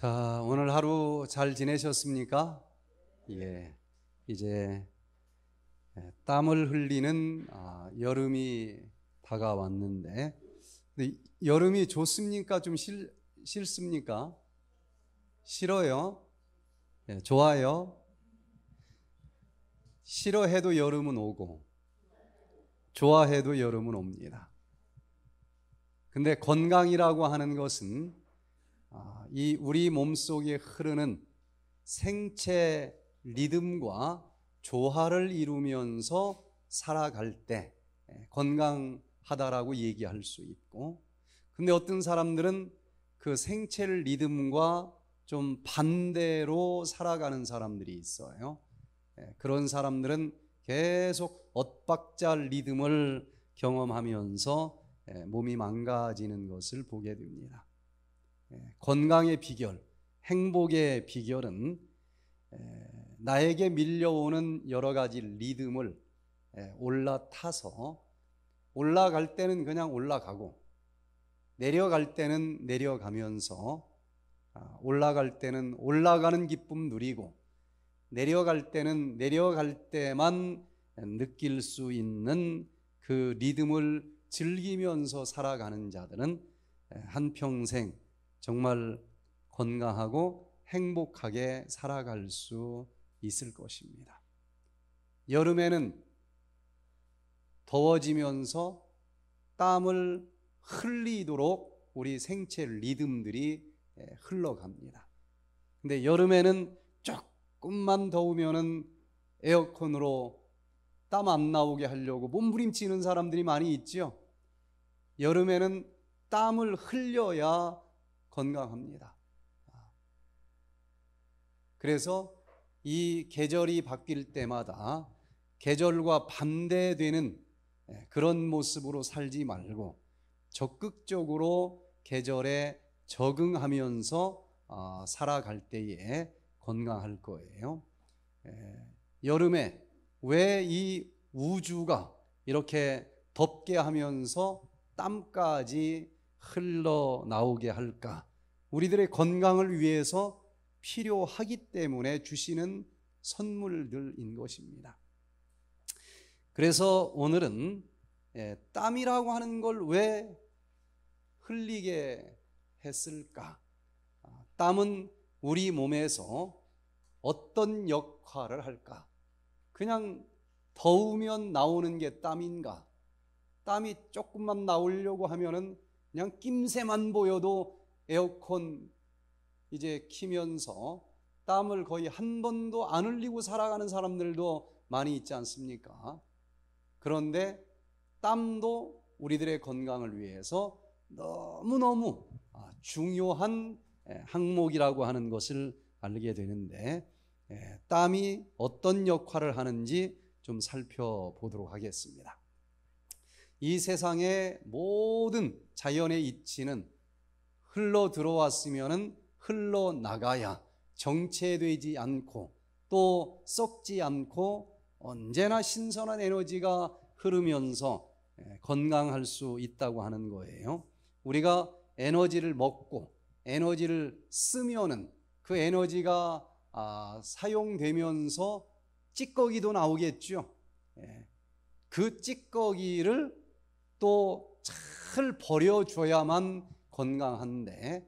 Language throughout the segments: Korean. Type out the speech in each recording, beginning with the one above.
자, 오늘 하루 잘 지내셨습니까? 예. 이제 예, 땀을 흘리는 아, 여름이 다가왔는데, 여름이 좋습니까? 좀 싫, 싫습니까? 싫어요? 예, 좋아요? 싫어해도 여름은 오고, 좋아해도 여름은 옵니다. 근데 건강이라고 하는 것은 아, 이 우리 몸속에 흐르는 생체 리듬과 조화를 이루면서 살아갈 때 예, 건강하다라고 얘기할 수 있고 근데 어떤 사람들은 그 생체 리듬과 좀 반대로 살아가는 사람들이 있어요. 예, 그런 사람들은 계속 엇박자 리듬을 경험하면서 예, 몸이 망가지는 것을 보게 됩니다. 예, 건강의 비결, 행복의 비결은 예, 나에게 밀려오는 여러 가지 리듬을 예, 올라타서 올라갈 때는 그냥 올라가고 내려갈 때는 내려가면서 아, 올라갈 때는 올라가는 기쁨 누리고 내려갈 때는 내려갈 때만 느낄 수 있는 그 리듬을 즐기면서 살아가는 자들은 한평생 정말 건강하고 행복하게 살아갈 수 있을 것입니다. 여름에는 더워지면서 땀을 흘리도록 우리 생체 리듬들이 예, 흘러갑니다. 근데 여름에는 조금만 더우면은 에어컨으로 땀 안 나오게 하려고 몸부림치는 사람들이 많이 있죠. 여름에는 땀을 흘려야 건강합니다. 그래서 이 계절이 바뀔 때마다 계절과 반대되는 예, 그런 모습으로 살지 말고 적극적으로 계절에 적응하면서 아, 살아갈 때에 건강할 거예요. 예, 여름에 왜 이 우주가 이렇게 덥게 하면서 땀까지 흘러 나오게 할까? 우리들의 건강을 위해서 필요하기 때문에 주시는 선물들인 것입니다. 그래서 오늘은 예, 땀이라고 하는 걸 왜 흘리게 했을까? 아, 땀은 우리 몸에서 어떤 역할을 할까? 그냥 더우면 나오는 게 땀인가? 땀이 조금만 나오려고 하면은 그냥 낌새만 보여도 에어컨 이제 키면서 땀을 거의 한 번도 안 흘리고 살아가는 사람들도 많이 있지 않습니까? 그런데 땀도 우리들의 건강을 위해서 너무너무 아, 중요한 항목이라고 하는 것을 알게 되는데 땀이 어떤 역할을 하는지 좀 살펴보도록 하겠습니다. 이 세상의 모든 자연의 이치는 흘러 들어왔으면 흘러 나가야 정체되지 않고 또 썩지 않고 언제나 신선한 에너지가 흐르면서 예, 건강할 수 있다고 하는 거예요. 우리가 에너지를 먹고 에너지를 쓰면은 그 에너지가 아, 사용되면서 찌꺼기도 나오겠죠. 예, 그 찌꺼기를 또 잘 버려줘야만 건강한데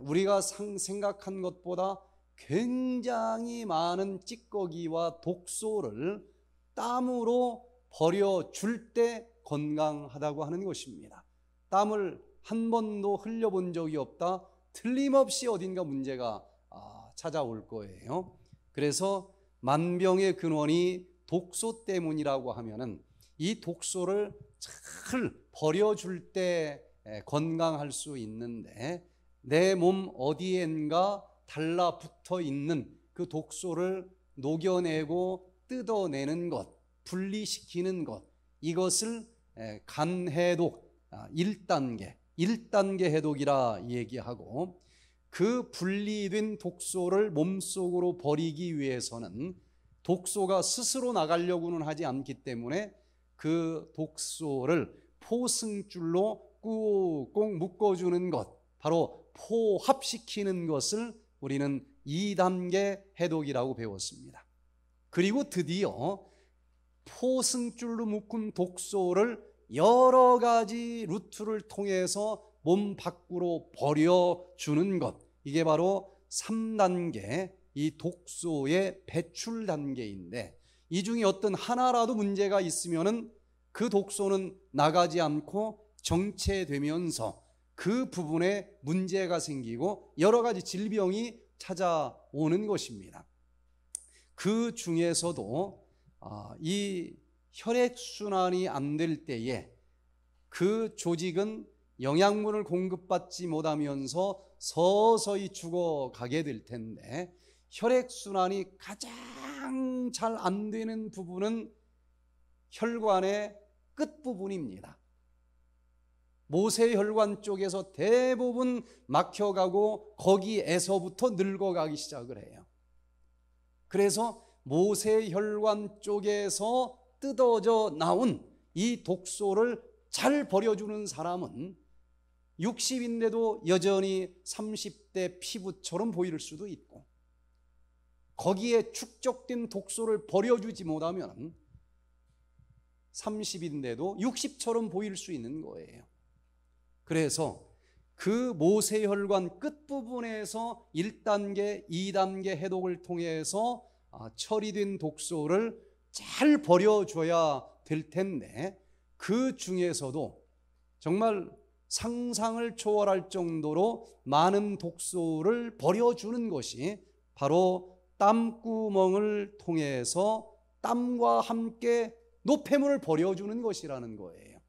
우리가 생각한 것보다 굉장히 많은 찌꺼기와 독소를 땀으로 버려줄 때 건강하다고 하는 것입니다. 땀을 한 번도 흘려본 적이 없다. 틀림없이 어딘가 문제가 아, 찾아올 거예요. 그래서 만병의 근원이 독소 때문이라고 하면은 이 독소를 잘 버려줄 때 예, 건강할 수 있는데 내 몸 어디엔가 달라붙어 있는 그 독소를 녹여내고 뜯어내는 것, 분리시키는 것, 이것을 예, 간 해독 1단계, 아, 1단계 해독이라 얘기하고 그 분리된 독소를 몸속으로 버리기 위해서는 독소가 스스로 나가려고는 하지 않기 때문에 그 독소를 포승줄로 꾹꾹 묶어주는 것, 바로 포합시키는 것을 우리는 2단계 해독이라고 배웠습니다. 그리고 드디어 포승줄로 묶은 독소를 여러 가지 루트를 통해서 몸 밖으로 버려주는 것. 이게 바로 3단계 이 독소의 배출 단계인데 이 중에 어떤 하나라도 문제가 있으면은 그 독소는 나가지 않고 정체되면서 그 부분에 문제가 생기고 여러 가지 질병이 찾아오는 것입니다. 그 중에서도 아, 이 혈액순환이 안 될 때에 그 조직은 영양분을 공급받지 못하면서 서서히 죽어가게 될 텐데 혈액순환이 가장 잘 안 되는 부분은 혈관의 끝부분입니다. 모세혈관 쪽에서 대부분 막혀가고 거기에서부터 늙어가기 시작을 해요. 그래서 모세혈관 쪽에서 뜯어져 나온 이 독소를 잘 버려주는 사람은 60인데도 여전히 30대 피부처럼 보일 수도 있고 거기에 축적된 독소를 버려주지 못하면 30인데도 60처럼 보일 수 있는 거예요. 그래서 그 모세혈관 끝부분에서 1단계, 2단계 해독을 통해서 아, 처리된 독소를 잘 버려줘야 될 텐데 그 중에서도 정말 상상을 초월할 정도로 많은 독소를 버려주는 것이 바로 땀구멍을 통해서 땀과 함께 노폐물을 버려주는 것이라는 거예요.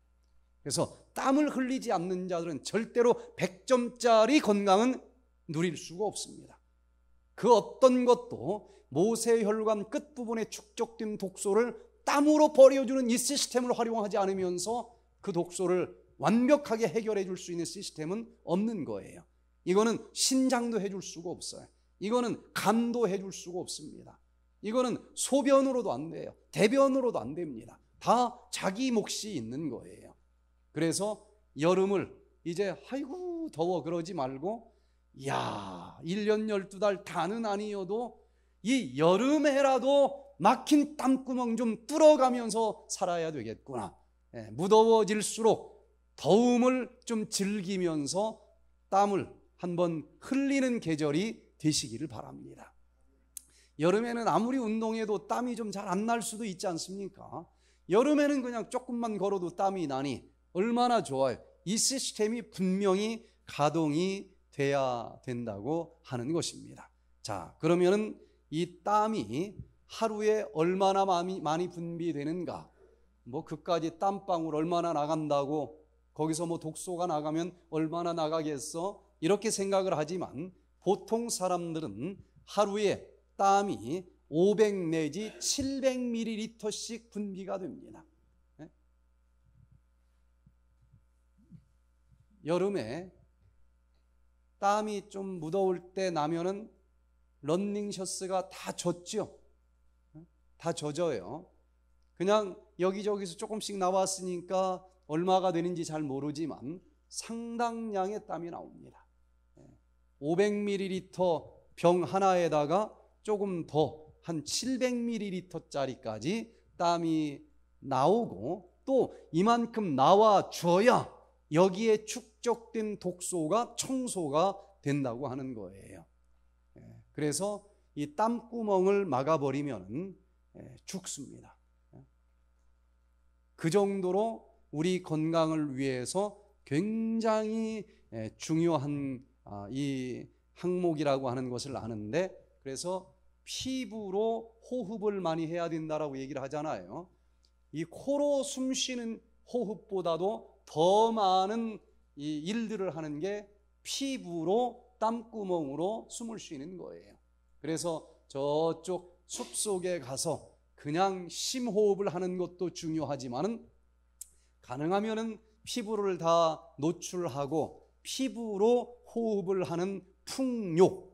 그래서 땀을 흘리지 않는 자들은 절대로 100점짜리 건강은 누릴 수가 없습니다. 그 어떤 것도 모세혈관 끝부분에 축적된 독소를 땀으로 버려주는 이 시스템을 활용하지 않으면서 그 독소를 완벽하게 해결해 줄 수 있는 시스템은 없는 거예요. 이거는 신장도 해줄 수가 없어요. 이거는 간도 해줄 수가 없습니다. 이거는 소변으로도 안 돼요. 대변으로도 안 됩니다. 다 자기 몫이 있는 거예요. 그래서 여름을 이제 아이고 더워 그러지 말고 야 1년 12달 다는 아니어도 이 여름에라도 막힌 땀구멍 좀 뚫어가면서 살아야 되겠구나 예, 무더워질수록 더움을 좀 즐기면서 땀을 한번 흘리는 계절이 되시기를 바랍니다 여름에는 아무리 운동해도 땀이 좀 잘 안 날 수도 있지 않습니까? 여름에는 그냥 조금만 걸어도 땀이 나니 얼마나 좋아요. 이 시스템이 분명히 가동이 돼야 된다고 하는 것입니다. 자, 그러면은 이 땀이 하루에 얼마나 많이 분비되는가? 뭐 그까지 땀방울 얼마나 나간다고 거기서 뭐 독소가 나가면 얼마나 나가겠어? 이렇게 생각을 하지만 보통 사람들은 하루에 땀이 500 내지 700ml씩 분비가 됩니다. 여름에 땀이 좀 무더울 때 나면은 런닝셔츠가 다 젖죠. 다 젖어요. 그냥 여기저기서 조금씩 나왔으니까 얼마가 되는지 잘 모르지만 상당량의 땀이 나옵니다. 500ml 예. 병 하나에다가 조금 더 한 700ml짜리까지 땀이 나오고 또 이만큼 나와 주어야 여기에 축 축적된 독소가 청소가 된다고 하는 거예요. 예, 그래서 이 땀구멍을 막아버리면 예, 죽습니다. 예. 그 정도로 우리 건강을 위해서 굉장히 중요한 아, 이 항목이라고 하는 것을 아는데 그래서 피부로 호흡을 많이 해야 된다라고 얘기를 하잖아요. 이 코로 숨 쉬는 호흡보다도 더 많은 이 일들을 하는 게 피부로 땀구멍으로 숨을 쉬는 거예요. 그래서 저쪽 숲 속에 가서 그냥 심호흡을 하는 것도 중요하지만은 가능하면은 피부를 다 노출하고 피부로 호흡을 하는 풍요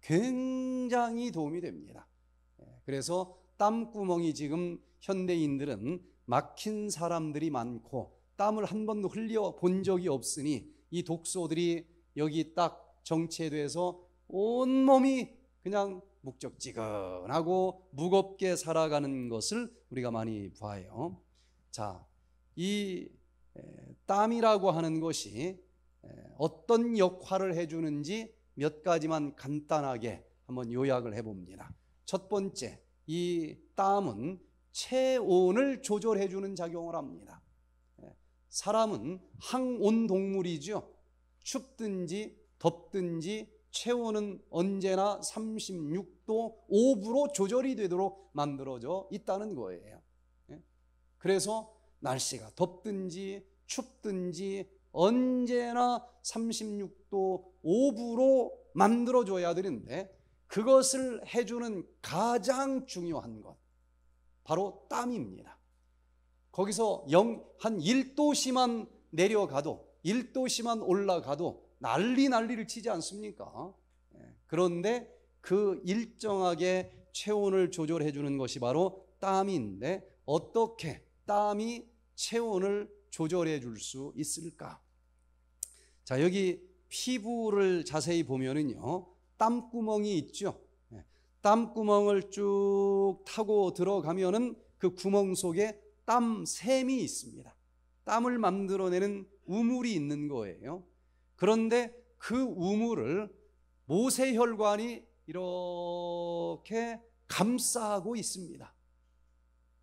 굉장히 도움이 됩니다. 예, 그래서 땀구멍이 지금 현대인들은 막힌 사람들이 많고 땀을 한 번도 흘려 본 적이 없으니 이 독소들이 여기 딱 정체돼서 온몸이 그냥 묵적지근하고 무겁게 살아가는 것을 우리가 많이 봐요. 자, 이 땀이라고 하는 것이 어떤 역할을 해주는지 몇 가지만 간단하게 한번 요약을 해봅니다. 첫 번째, 이 땀은 체온을 조절해주는 작용을 합니다. 사람은 항온 동물이죠. 춥든지 덥든지 체온은 언제나 36도 5부로 조절이 되도록 만들어져 있다는 거예요. 예? 그래서 날씨가 덥든지 춥든지 언제나 36도 5부로 만들어줘야 되는데 그것을 해주는 가장 중요한 것 바로 땀입니다. 거기서 영, 한 1도씨만 내려가도 1도씨만 올라가도 난리 난리를 치지 않습니까? 예, 그런데 그 일정하게 체온을 조절해 주는 것이 바로 땀인데 어떻게 땀이 체온을 조절해 줄 수 있을까? 자, 여기 피부를 자세히 보면은요. 땀구멍이 있죠. 예, 땀구멍을 쭉 타고 들어가면은 그 구멍 속에 땀 샘이 있습니다. 땀을 만들어내는 우물이 있는 거예요. 그런데 그 우물을 모세 혈관이 이렇게 감싸고 있습니다.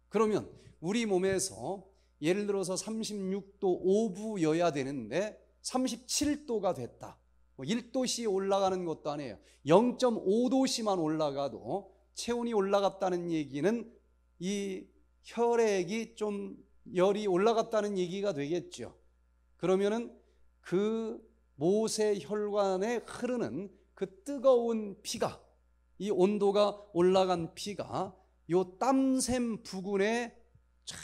그러면 우리 몸에서 예를 들어서 36도 5부여야 되는데 37도가 됐다. 1도씨 뭐 올라가는 것도 아니에요. 0.5도씨만 올라가도 체온이 올라갔다는 얘기는 이 혈액이 좀 열이 올라갔다는 얘기가 되겠죠. 그러면은 그 모세 혈관에 흐르는 그 뜨거운 피가 이 온도가 올라간 피가 요 땀샘 부근에 쫙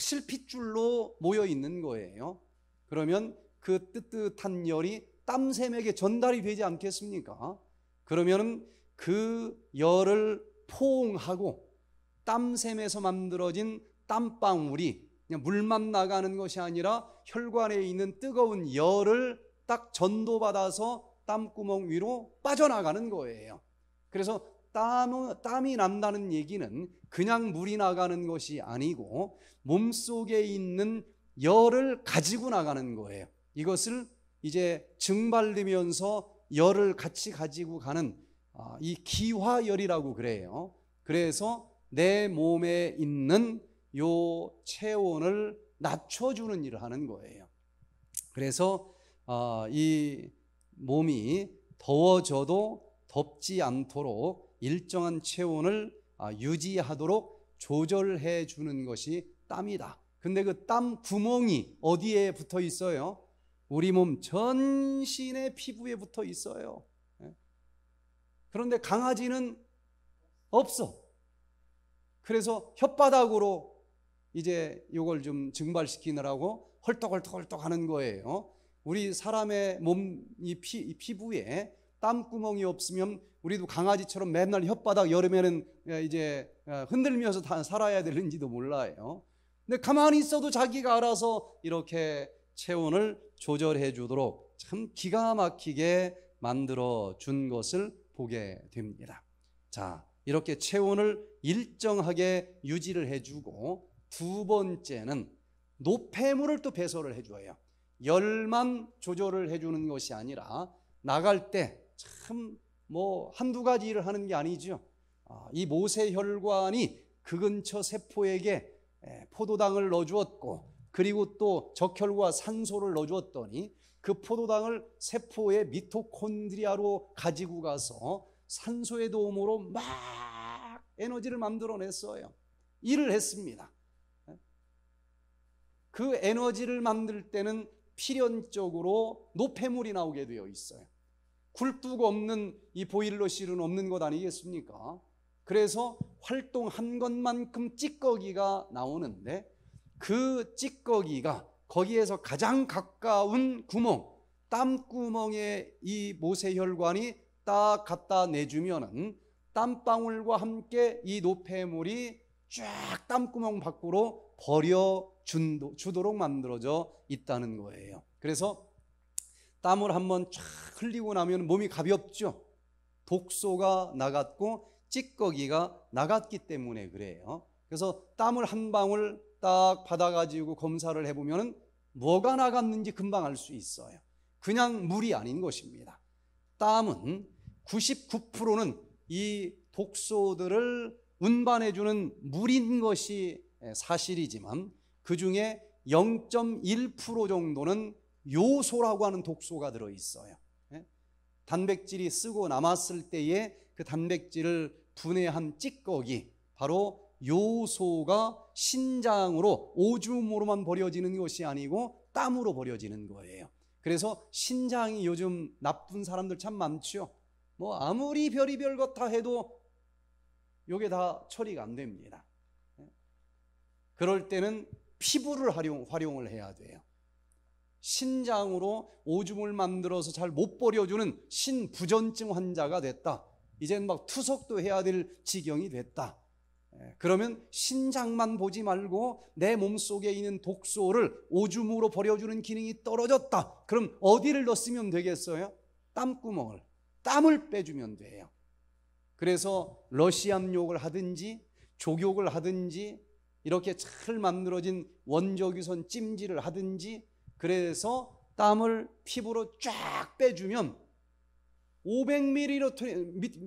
실핏줄로 모여 있는 거예요. 그러면 그 뜨뜻한 열이 땀샘에게 전달이 되지 않겠습니까? 그러면그 열을 포옹하고 땀샘에서 만들어진 땀방울이 그냥 물만 나가는 것이 아니라 혈관에 있는 뜨거운 열을 딱 전도받아서 땀구멍 위로 빠져나가는 거예요. 그래서 땀, 땀이 난다는 얘기는 그냥 물이 나가는 것이 아니고 몸속에 있는 열을 가지고 나가는 거예요. 이것을 이제 증발되면서 열을 같이 가지고 가는 아, 이 기화열이라고 그래요. 그래서 내 몸에 있는 요 체온을 낮춰주는 일을 하는 거예요. 그래서 어, 이 몸이 더워져도 덥지 않도록 일정한 체온을 아, 유지하도록 조절해 주는 것이 땀이다. 근데 그 땀 구멍이 어디에 붙어 있어요? 우리 몸 전신의 피부에 붙어 있어요. 예? 그런데 강아지는 없어. 그래서 혓바닥으로 이제 이걸 좀 증발시키느라고 헐떡헐떡헐떡 하는 거예요. 우리 사람의 몸, 이, 피, 피부에 땀구멍이 없으면 우리도 강아지처럼 맨날 혓바닥 여름에는 이제 흔들면서 다 살아야 되는지도 몰라요. 근데 가만히 있어도 자기가 알아서 이렇게 체온을 조절해 주도록 참 기가 막히게 만들어 준 것을 보게 됩니다. 자, 이렇게 체온을 일정하게 유지를 해주고 두 번째는 노폐물을 또 배설을 해줘요. 열만 조절을 해주는 것이 아니라 나갈 때 참 뭐 한두 가지 일을 하는 게 아니죠. 아, 이 모세혈관이 그 근처 세포에게 포도당을 넣어주었고 그리고 또 적혈과 산소를 넣어주었더니 그 포도당을 세포의 미토콘드리아로 가지고 가서 산소의 도움으로 막 에너지를 만들어냈어요. 일을 했습니다. 그 에너지를 만들 때는 필연적으로 노폐물이 나오게 되어 있어요. 굴뚝 없는 이 보일러실은 없는 것 아니겠습니까? 그래서 활동한 것만큼 찌꺼기가 나오는데 그 찌꺼기가 거기에서 가장 가까운 구멍, 땀구멍에 이 모세혈관이 딱 갖다 내주면은 땀방울과 함께 이 노폐물이 쫙 땀구멍 밖으로 버려 주도록 만들어져 있다는 거예요. 그래서 땀을 한번 쫙 흘리고 나면 몸이 가볍죠. 독소가 나갔고 찌꺼기가 나갔기 때문에 그래요. 그래서 땀을 한 방울 딱 받아가지고 검사를 해보면 뭐가 나갔는지 금방 알 수 있어요. 그냥 물이 아닌 것입니다. 땀은 99%는 이 독소들을 운반해 주는 물인 것이 사실이지만 그 중에 0.1% 정도는 요소라고 하는 독소가 들어 있어요. 예? 단백질이 쓰고 남았을 때에 그 단백질을 분해한 찌꺼기 바로 요소가 신장으로 오줌으로만 버려지는 것이 아니고 땀으로 버려지는 거예요. 그래서 신장이 요즘 나쁜 사람들 참 많죠. 뭐 아무리 별이별 것 다 해도 요게 다 처리가 안 됩니다. 예. 그럴 때는 피부를 활용, 활용을 해야 돼요. 신장으로 오줌을 만들어서 잘 못 버려주는 신부전증 환자가 됐다. 이젠 막 투석도 해야 될 지경이 됐다. 예. 그러면 신장만 보지 말고 내 몸속에 있는 독소를 오줌으로 버려주는 기능이 떨어졌다. 그럼 어디를 넣었으면 되겠어요? 땀구멍을. 땀을 빼주면 돼요. 그래서 러시암욕을 하든지 조욕을 하든지 이렇게 잘 만들어진 원조기선 찜질을 하든지 그래서 땀을 피부로 쫙 빼주면 500ml,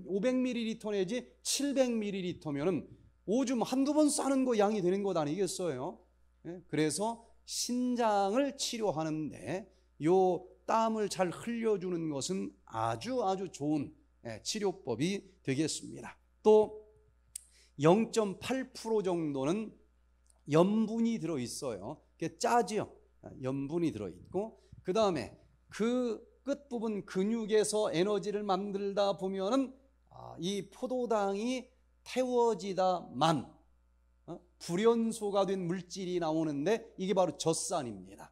500ml 내지 700ml면은 오줌 한두 번 싸는 거 양이 되는 것 아니겠어요? 예, 그래서 신장을 치료하는데 요 땀을 잘 흘려주는 것은 아주 아주 좋은 예, 치료법이 되겠습니다. 또 0.8% 정도는 염분이 들어 있어요. 짜지요. 아, 염분이 들어 있고 그 다음에 그 끝부분 근육에서 에너지를 만들다 보면은 아, 이 포도당이 태워지다만 어, 불연소가 된 물질이 나오는데 이게 바로 젖산입니다.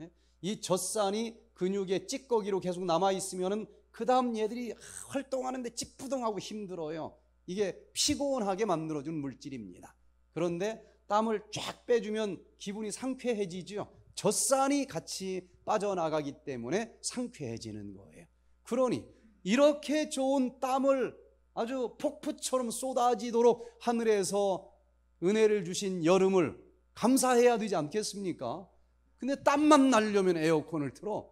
예, 이 젖산이 근육의 찌꺼기로 계속 남아 있으면은 그 다음 얘들이 활동하는데 찌뿌둥하고 힘들어요. 이게 피곤하게 만들어준 물질입니다. 그런데 땀을 쫙 빼주면 기분이 상쾌해지죠. 젖산이 같이 빠져나가기 때문에 상쾌해지는 거예요. 그러니 이렇게 좋은 땀을 아주 폭포처럼 쏟아지도록 하늘에서 은혜를 주신 여름을 감사해야 되지 않겠습니까? 근데 땀만 날려면 에어컨을 틀어.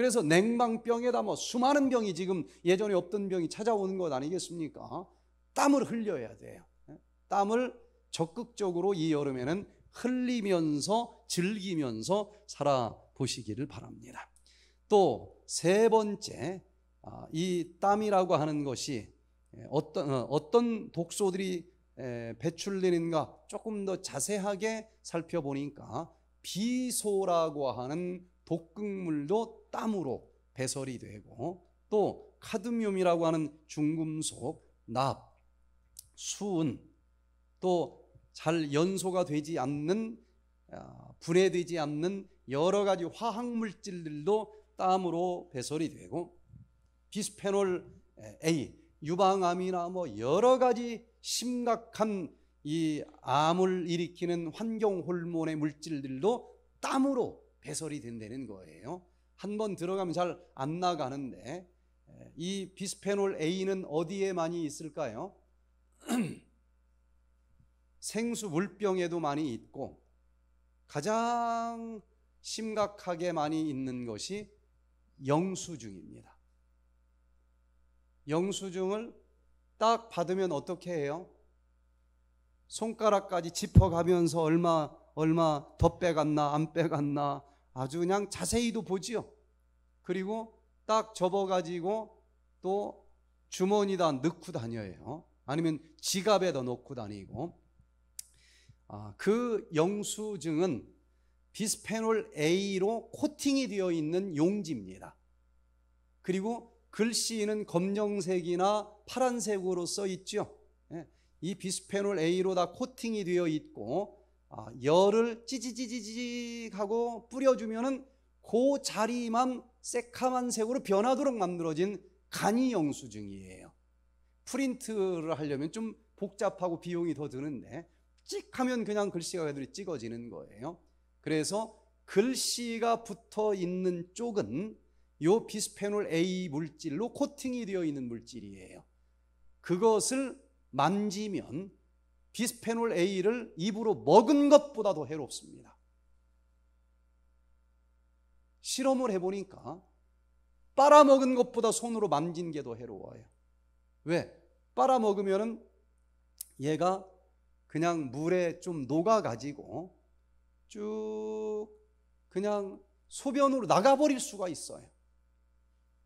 그래서 냉방병에다 뭐 수많은 병이 지금 예전에 없던 병이 찾아오는 것 아니겠습니까? 땀을 흘려야 돼요. 예? 땀을 적극적으로 이 여름에는 흘리면서 즐기면서 살아보시기를 바랍니다. 또 세 번째, 아, 이 땀이라고 하는 것이 예, 어떤, 어, 어떤 독소들이 배출되는가 조금 더 자세하게 살펴보니까 비소라고 하는 볶극물도 땀으로 배설이 되고 또 카드뮴이라고 하는 중금속, 납, 수은 또 잘 연소가 되지 않는 아, 분해되지 않는 여러 가지 화학 물질들도 땀으로 배설이 되고 비스페놀 A 유방암이나 뭐 여러 가지 심각한 이 암을 일으키는 환경 호르몬의 물질들도 땀으로 배설이 된다는 거예요. 한 번 들어가면 잘 안 나가는데 이 비스페놀 A는 어디에 많이 있을까요? 생수 물병에도 많이 있고 가장 심각하게 많이 있는 것이 영수증입니다. 영수증을 딱 받으면 어떻게 해요? 손가락까지 짚어가면서 얼마 얼마 더 빼갔나 안 빼갔나 아주 그냥 자세히도 보지요. 그리고 딱 접어가지고 또 주머니다 넣고 다녀요. 아니면 지갑에다 넣고 다니고. 아, 그 영수증은 비스페놀 A로 코팅이 되어 있는 용지입니다. 그리고 글씨는 검정색이나 파란색으로 써 있죠. 예, 이 비스페놀 A로 다 코팅이 되어 있고 아, 열을 찌지지지지 하고 뿌려주면은 그 자리만 새카만 색으로 변하도록 만들어진 간이 영수증이에요. 프린트를 하려면 좀 복잡하고 비용이 더 드는데 찍 하면 그냥 글씨가 그대로 찍어지는 거예요. 그래서 글씨가 붙어 있는 쪽은 요 비스페놀 A 물질로 코팅이 되어 있는 물질이에요. 그것을 만지면 비스페놀 A를 입으로 먹은 것보다도 해롭습니다. 실험을 해보니까 빨아먹은 것보다 손으로 만진 게 더 해로워요. 왜? 빨아먹으면 얘가 그냥 물에 좀 녹아가지고 쭉 그냥 소변으로 나가버릴 수가 있어요.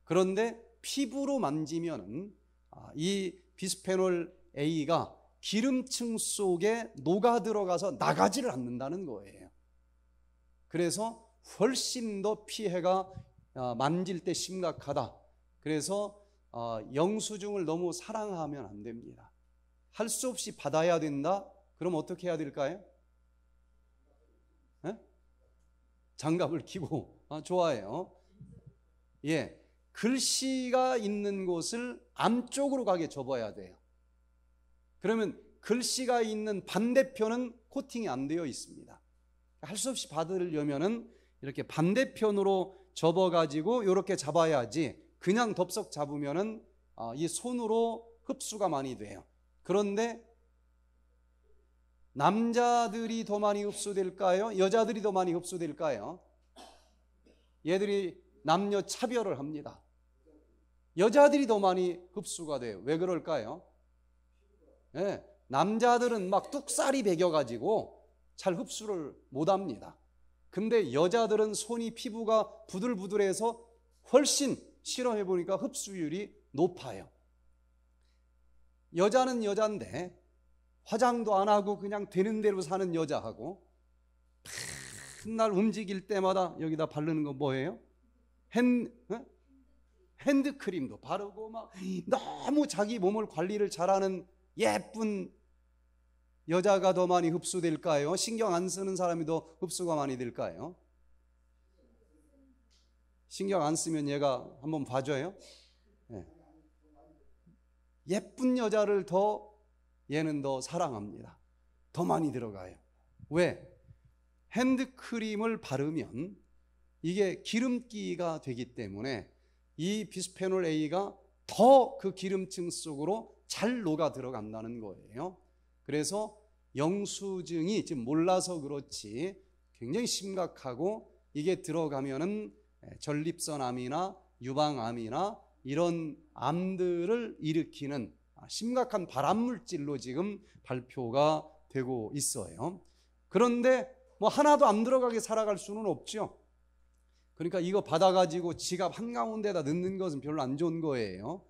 그런데 피부로 만지면 아, 이 비스페놀 A가 기름층 속에 녹아 들어가서 나가지를 않는다는 거예요. 그래서 훨씬 더 피해가 아, 만질 때 심각하다. 그래서 아, 영수증을 너무 사랑하면 안 됩니다. 할 수 없이 받아야 된다. 그럼 어떻게 해야 될까요? 네? 장갑을 끼고 아, 좋아요. 예, 글씨가 있는 곳을 안쪽으로 가게 접어야 돼요. 그러면 글씨가 있는 반대편은 코팅이 안 되어 있습니다. 할 수 없이 받으려면은 이렇게 반대편으로 접어가지고 이렇게 잡아야지 그냥 덥석 잡으면은 아, 이 손으로 흡수가 많이 돼요. 그런데 남자들이 더 많이 흡수될까요? 여자들이 더 많이 흡수될까요? 얘들이 남녀 차별을 합니다. 여자들이 더 많이 흡수가 돼요. 왜 그럴까요? 예, 남자들은 막 뚝살이 베겨가지고잘 흡수를 못합니다. 근데 여자들은 손이 피부가 부들부들해서 훨씬 실험해 보니까 흡수율이 높아요. 여자는 여잔데 화장도 안 하고 그냥 되는 대로 사는 여자하고 맨날 움직일 때마다 여기다 바르는 건 뭐예요? 핸, 핸드크림도 바르고 막 너무 자기 몸을 관리를 잘하는 예쁜 여자가 더 많이 흡수될까요? 신경 안 쓰는 사람이 더 흡수가 많이 될까요? 신경 안 쓰면 얘가 한번 봐줘요? 네. 예쁜 여자를 더 얘는 더 사랑합니다. 더 많이 들어가요. 왜? 핸드크림을 바르면 이게 기름기가 되기 때문에 이 비스페놀 A가 더 그 기름층 속으로 잘 녹아 들어간다는 거예요. 그래서 영수증이 지금 몰라서 그렇지 굉장히 심각하고 이게 들어가면은 전립선암이나 유방암이나 이런 암들을 일으키는 아, 심각한 발암물질로 지금 발표가 되고 있어요. 그런데 뭐 하나도 안 들어가게 살아갈 수는 없죠. 그러니까 이거 받아가지고 지갑 한가운데다 넣는 것은 별로 안 좋은 거예요.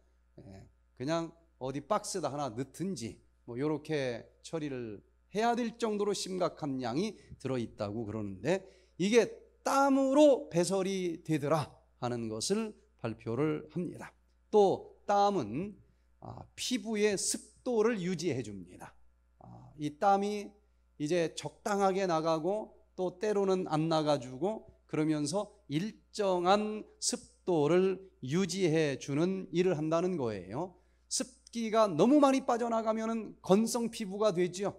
그냥 어디 박스에다 하나 넣든지 뭐 이렇게 처리를 해야 될 정도로 심각한 양이 들어 있다고 그러는데 이게 땀으로 배설이 되더라 하는 것을 발표를 합니다. 또 땀은 아, 피부의 습도를 유지해 줍니다. 아, 이 땀이 이제 적당하게 나가고 또 때로는 안 나가주고 그러면서 일정한 습도를 유지해 주는 일을 한다는 거예요. 습 습기가 너무 많이 빠져나가면 건성 피부가 되지요.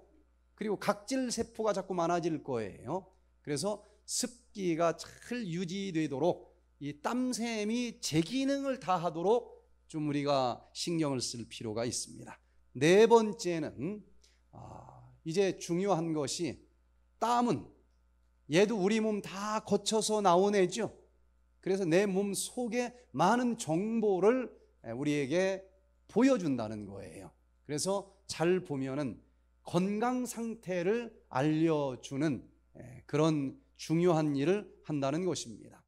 그리고 각질 세포가 자꾸 많아질 거예요. 그래서 습기가 잘 유지되도록 이 땀샘이 제 기능을 다 하도록 좀 우리가 신경을 쓸 필요가 있습니다. 네 번째는 아, 이제 중요한 것이 땀은 얘도 우리 몸 다 거쳐서 나온 애죠. 그래서 내 몸 속에 많은 정보를 우리에게 보여준다는 거예요. 그래서 잘 보면은 건강 상태를 알려주는 그런 중요한 일을 한다는 것입니다.